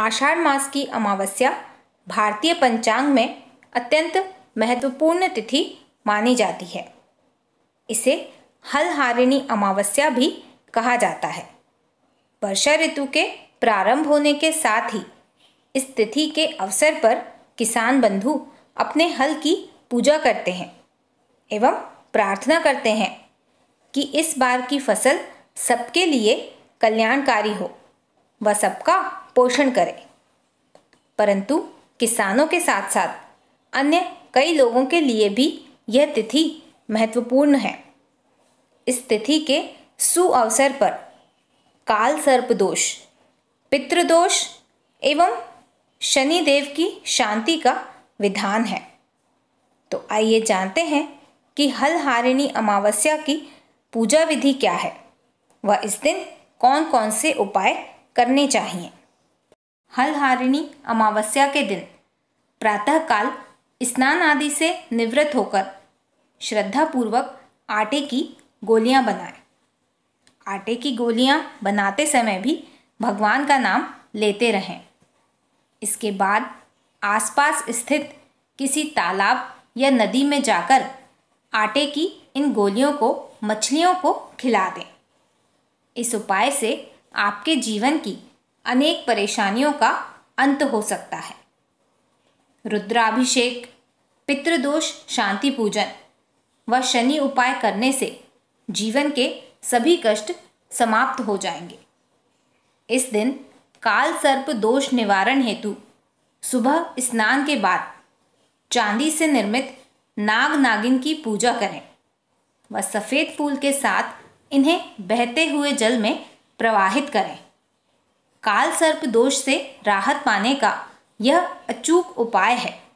आषाढ़ मास की अमावस्या भारतीय पंचांग में अत्यंत महत्वपूर्ण तिथि मानी जाती है इसे हलहारिणी अमावस्या भी कहा जाता है वर्षा ऋतु के प्रारंभ होने के साथ ही इस तिथि के अवसर पर किसान बंधु अपने हल की पूजा करते हैं एवं प्रार्थना करते हैं कि इस बार की फसल सबके लिए कल्याणकारी हो व सबका पोषण करें परंतु किसानों के साथ साथ अन्य कई लोगों के लिए भी यह तिथि महत्वपूर्ण है इस तिथि के सुअवसर पर काल सर्प दोष पितृदोष एवं शनि देव की शांति का विधान है तो आइए जानते हैं कि हलहारिणी अमावस्या की पूजा विधि क्या है व इस दिन कौन कौन से उपाय करने चाहिए हलहारिणी अमावस्या के दिन प्रातःकाल स्नान आदि से निवृत्त होकर श्रद्धापूर्वक आटे की गोलियां बनाएं आटे की गोलियां बनाते समय भी भगवान का नाम लेते रहें इसके बाद आसपास स्थित किसी तालाब या नदी में जाकर आटे की इन गोलियों को मछलियों को खिला दें इस उपाय से आपके जीवन की अनेक परेशानियों का अंत हो सकता है रुद्राभिषेक पितृदोष शांति पूजन व शनि उपाय करने से जीवन के सभी कष्ट समाप्त हो जाएंगे इस दिन काल सर्प दोष निवारण हेतु सुबह स्नान के बाद चांदी से निर्मित नाग नागिन की पूजा करें व सफ़ेद फूल के साथ इन्हें बहते हुए जल में प्रवाहित करें काल सर्प दोष से राहत पाने का यह अचूक उपाय है